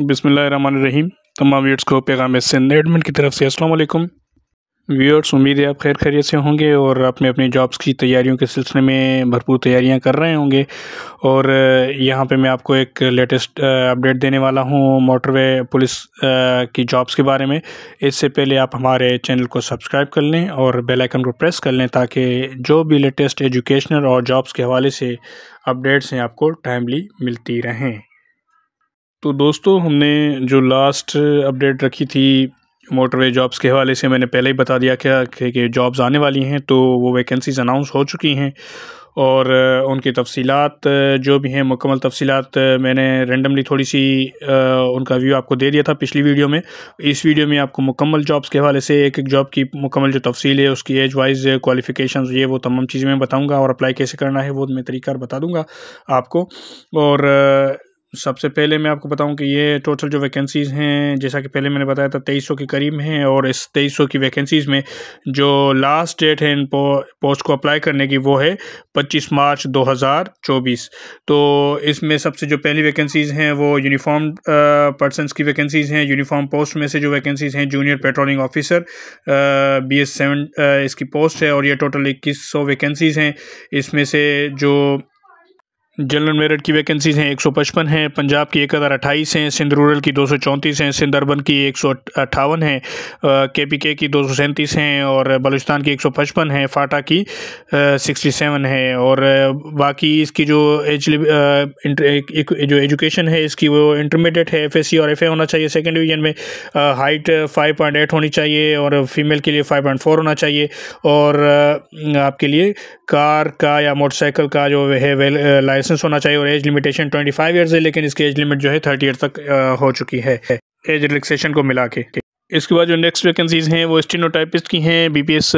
रहीम तमाम व्यवर्स को पैगाम सिंध एडमिन की तरफ से असलम व्यूअर्स उम्मीद है आप खैर खैरियत से होंगे और अपने अपने जॉब्स की तैयारियों के सिलसिले में भरपूर तैयारियां कर रहे होंगे और यहाँ पे मैं आपको एक लेटेस्ट अपडेट देने वाला हूँ मोटरवे पुलिस की जॉब्स के बारे में इससे पहले आप हमारे चैनल को सब्सक्राइब कर लें और बेलाइकन को प्रेस कर लें ताकि जो भी लेटेस्ट एजुकेशनल और जॉब्स के हवाले से अपडेट्स हैं आपको टाइमली मिलती रहें तो दोस्तों हमने जो लास्ट अपडेट रखी थी मोटरवे जॉब्स के हवाले से मैंने पहले ही बता दिया क्या कि जॉब्स आने वाली हैं तो वो वैकेंसीज़ अनाउंस हो चुकी हैं और uh, उनकी तफसीलात uh, जो भी हैं मुकम्मल तफसीलात uh, मैंने रेंडमली थोड़ी सी उनका व्यू आपको दे दिया था पिछली वीडियो में इस वीडियो में आपको मुकम्मल जॉब्स के हवाले से एक एक जॉब की मुकम्मल जो तफसील है उसकी एज वाइज क्वालिफ़िकेशन ये वो तमाम चीज़ें मैं बताऊँगा और अप्लाई कैसे करना है वो मैं तरीका बता दूँगा आपको और सबसे पहले मैं आपको बताऊं कि ये टोटल जो वैकेंसीज़ हैं जैसा कि पहले मैंने बताया था तेईस सौ के करीब हैं और इस तेईस सौ की वैकेंसीज़ में जो लास्ट डेट है इन पोस्ट को अप्लाई करने की वो है पच्चीस मार्च दो हज़ार चौबीस तो इसमें सबसे जो पहली वैकेंसीज़ हैं वो यूनिफॉर्म पर्सनस की वैकेंसीज़ हैं यूनिफॉर्म पोस्ट में से जो वैकेंसीज़ हैं junior patrolling officer B S seven इसकी पोस्ट है और ये टोटल इक्कीस सौ वैकेंसीज़ हैं इसमें से जो जनरल मेरठ की वैकेंसीज हैं 155 हैं पंजाब की एक हज़ार अट्ठाईस हैं सिंध रूरल की दो सौ चौंतीस हैं सिंध अर्बन की एक सौ अट्ठावन हैं के पी के की दो सौ सैंतीस हैं और बलूचिस्तान की एक सौ पचपन हैं फाटा की सिक्सटी सेवन है और बाकी इसकी जो एज जो एजुकेशन है इसकी वो इंटरमीडिएट है एफ एस सी और एफ ए होना चाहिए सेकेंड डिवीजन में हाइट फाइव पॉइंट एट होनी चाहिए और फीमेल के लिए फाइव पॉइंट फोर होना चाहिए और आपके लिए कार का या मोटरसाइकिल का जो है वेल लाइसेंस होना चाहिए और age limitation twenty five years है लेकिन इसकी एज लिमिट जो है थर्टी ईयर तक हो चुकी है एज रिलैक्सेशन को मिला के इसके बाद जो नेक्स्ट वैकेंसीज़ हैं वो स्टेनोटाइपिस्ट की हैं बी पी एस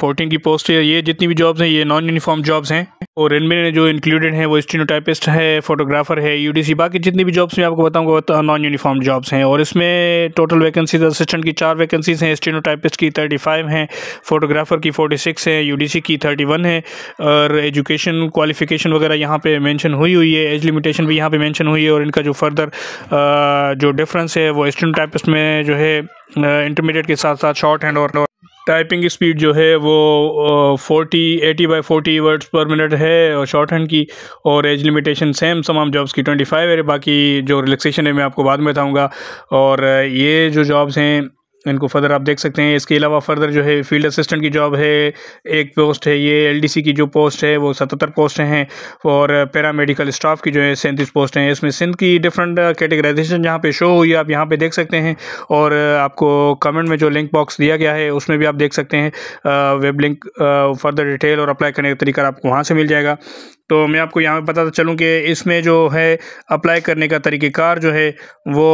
फोर्टीन की पोस्ट है ये जितनी भी जॉब्स हैं ये नॉन यूनिफॉर्म जॉब्स हैं और इनमें जो इंक्लूडेड हैं वो स्टीनोटाइपिस्ट है फोटोग्राफर है यूडीसी बाकी जितनी भी जॉब्स मैं आपको बताऊंगा नॉन यूनिफॉर्म जॉब्स हैं और इसमें टोटल वैकेंसीज असिस्टेंट की चार वैकेंसीज हैं स्टीनोटाइपिस्ट की थर्टी फाइव हैं फोटोग्राफर की फोर्टी सिक्स है यूडीसी की थर्टी वन है और एजुकेशन क्वालिफिकेशन वगैरह यहाँ पर मैंशन हुई हुई है एज लिमिटेशन भी यहाँ पर मैंशन हुई है और इनका जो फर्दर जो डिफरेंस है वो स्टीनोटाइपिस्ट में जो है इंटरमीडिएट के साथ साथ शॉर्ट हैंड और टाइपिंग स्पीड जो है वो forty eighty by forty words per minute है और शॉर्ट हैंड की और एज लिमिटेशन सेम तमाम जॉब्स की ट्वेंटी फाइव है बाकी जो रिलेक्सेशन है मैं आपको बाद में बताऊँगा और ये जो जॉब्स हैं इनको फर्दर आप देख सकते हैं इसके अलावा फर्दर जो है फील्ड असिस्टेंट की जॉब है एक पोस्ट है ये एलडीसी की जो पोस्ट है वो सतहत्तर पोस्ट हैं और पैरामेडिकल स्टाफ की जो है सैंतीस पोस्ट हैं इसमें सिंध की डिफरेंट कैटेगराइजेशन जहाँ पे शो हुई आप यहाँ पे देख सकते हैं और आपको कमेंट में जो लिंक बॉक्स दिया गया है उसमें भी आप देख सकते हैं वेब लिंक फर्दर डिटेल और अप्लाई करने का तरीका आपको वहाँ से मिल जाएगा तो मैं आपको यहाँ पर बताता चलूँ कि इसमें जो है अप्लाई करने का तरीक़ार जो है वो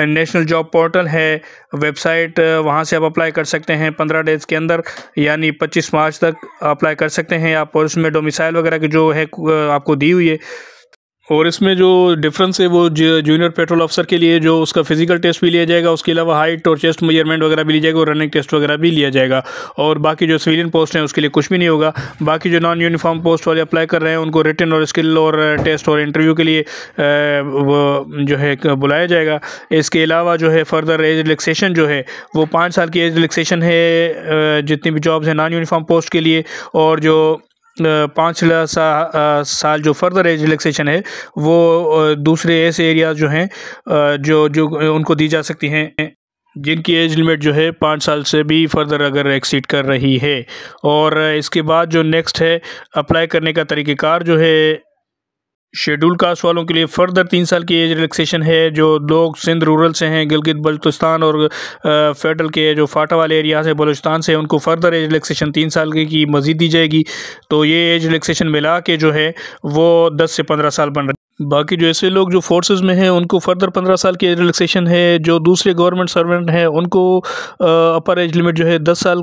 नेशनल जॉब पोर्टल है वेबसाइट वहाँ से आप अप्लाई कर सकते हैं पंद्रह डेज़ के अंदर यानी पच्चीस मार्च तक अप्लाई कर सकते हैं आप और उसमें डोमिसाइल वगैरह की जो है आपको दी हुई है और इसमें जो डिफरेंस है वो जूनियर पेट्रोल अफसर के लिए जो उसका फिजिकल टेस्ट भी लिया जाएगा उसके अलावा हाइट और चेस्ट मेजरमेंट वगैरह भी लिया जाएगा और रनिंग टेस्ट वगैरह भी लिया जाएगा और बाकी जो सिविलियन पोस्ट हैं उसके लिए कुछ भी नहीं होगा बाकी जो नॉन यूनिफॉर्म पोस्ट वाले अप्लाई कर रहे हैं उनको रिटर्न और स्किल और टेस्ट और इंटरव्यू के लिए जो है बुलाया जाएगा इसके अलावा जो है फर्दर एज रिलेक्सेशन जो है वो पाँच साल की एज रिलेक्सेशन है जितनी भी जॉब्स हैं नॉन यूनिफॉर्म पोस्ट के लिए और जो पाँच सा, साल जो फर्दर एज रिलेक्सेशन है वो दूसरे ऐसे एरियाज जो हैं जो जो उनको दी जा सकती हैं जिनकी एज लिमिट जो है पाँच साल से भी फर्दर अगर एक्सीड कर रही है और इसके बाद जो नेक्स्ट है अप्लाई करने का तरीक़ेकार जो है शेड्यूल कास्ट वालों के लिए फ़र्दर तीन साल की एज रिलैक्सेशन है जो लोग सिंध रूरल से हैं गिलगित बल्तुस्तान और फेडरल के जो फाटा वाले एरिया से बलोचिस्तान से उनको फ़र्दर एज रिलैक्सेशन तीन साल की मज़ीद दी जाएगी तो ये एज रिलैक्सेशन मिला के जो है वो दस से पंद्रह साल बन बाकी जो ऐसे लोग जो फोर्सेस में हैं उनको फर्दर पंद्रह साल की रिलैक्सेशन है जो दूसरे गवर्नमेंट सर्वेंट हैं उनको अपर एज लिमिट जो है दस साल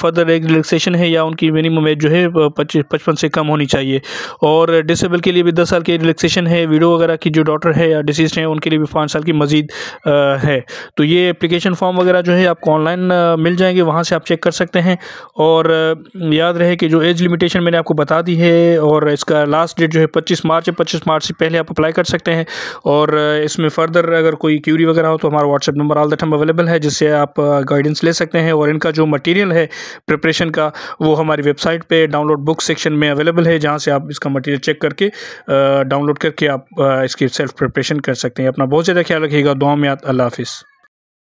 फर्दर एज रिलैक्सेशन है या उनकी मिनिमम एज जो है पचपन से कम होनी चाहिए और डिसेबल के लिए भी दस साल की रिलैक्सेशन है वीडो वगैरह की जो डॉटर है या डिसीज हैं उनके लिए भी पाँच साल की मजीद है तो ये अप्लीकेशन फॉर्म वगैरह जो है आपको ऑनलाइन मिल जाएंगे वहाँ से आप चेक कर सकते हैं और याद रहे कि जो एज लिमिटेशन मैंने आपको बता दी है और इसका लास्ट डेट जो है पच्चीस मार्च है पच्चीस परचेस मार्च से पहले आप अप्लाई कर सकते हैं और इसमें फर्दर अगर कोई क्यूरी वगैरह हो तो हमारा WhatsApp number all the time available है जिससे आप गाइडेंस ले सकते हैं और इनका जो मटीरियल है प्रिपरेशन का वो हमारी वेबसाइट पर डाउनलोड बुक सेक्शन में अवेलेबल है जहाँ से आप इसका मटीरियल चेक करके डाउनलोड करके आप इसकी सेल्फ प्रिपरेशन कर सकते हैं अपना बहुत ज़्यादा ख्याल रखिएगा दुआ में याद अल्लाह हाफिज़